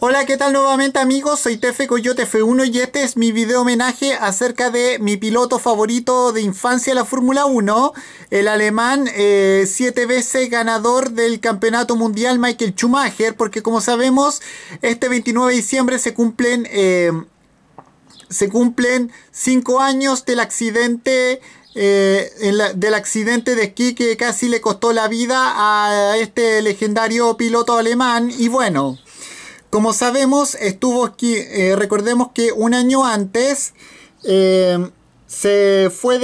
Hola, ¿qué tal nuevamente amigos? Soy Tefe Coyote F1 y este es mi video homenaje acerca de mi piloto favorito de infancia de la Fórmula 1, el alemán 7 eh, siete veces ganador del campeonato mundial Michael Schumacher, porque como sabemos, este 29 de diciembre se cumplen... Eh, se cumplen 5 años del accidente eh, del accidente de esquí que casi le costó la vida a este legendario piloto alemán y bueno como sabemos, estuvo aquí, eh, recordemos que un año antes eh, se, fue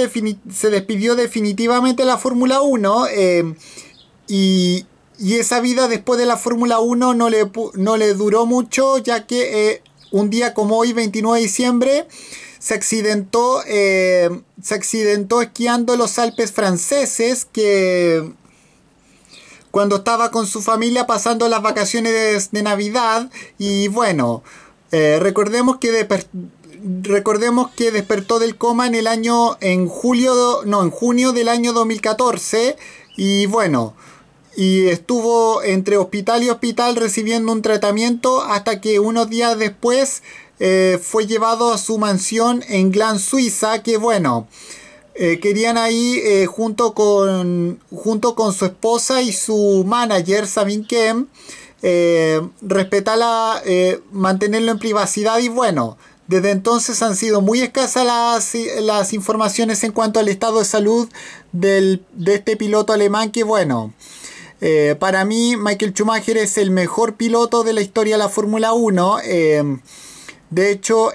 se despidió definitivamente la Fórmula 1 eh, y, y, esa vida después de la Fórmula 1 no le, no le duró mucho ya que un día como hoy, 29 de diciembre, se accidentó, se accidentó esquiando los Alpes franceses que cuando estaba con su familia pasando las vacaciones de, Navidad y bueno, eh, recordemos que recordemos que despertó del coma en el año en julio no en junio del año 2014 y bueno y estuvo entre hospital y hospital recibiendo un tratamiento hasta que unos días después eh, fue llevado a su mansión en Glan Suiza que bueno eh, querían ahí eh, junto, con, junto con su esposa y su manager, Sabine Kem, eh, respetarla, mantenerlo en privacidad y bueno, desde entonces han sido muy escasas las, las informaciones en cuanto al estado de salud de este piloto alemán que bueno, para mí Michael Schumacher es el mejor piloto de la historia de la Fórmula 1. de hecho,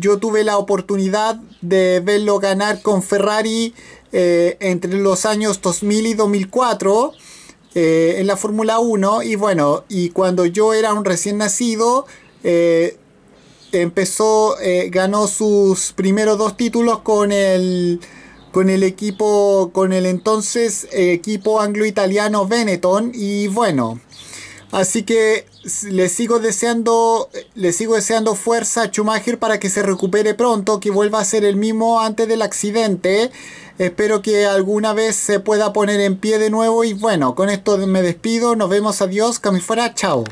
yo tuve la oportunidad de verlo ganar con Ferrari eh, entre los años 2000 y 2004 eh, en la Fórmula 1 y bueno, y cuando yo era un recién nacido, eh, empezó, ganó sus primeros dos títulos con el, con el equipo, con el entonces equipo anglo-italiano Benetton y bueno. Así que le sigo deseando, le sigo deseando fuerza a Schumacher para que se recupere pronto, que vuelva a ser el mismo antes del accidente. Espero que alguna vez se pueda poner en pie de nuevo y bueno, con esto me despido, nos vemos, adiós, que fuera, chao.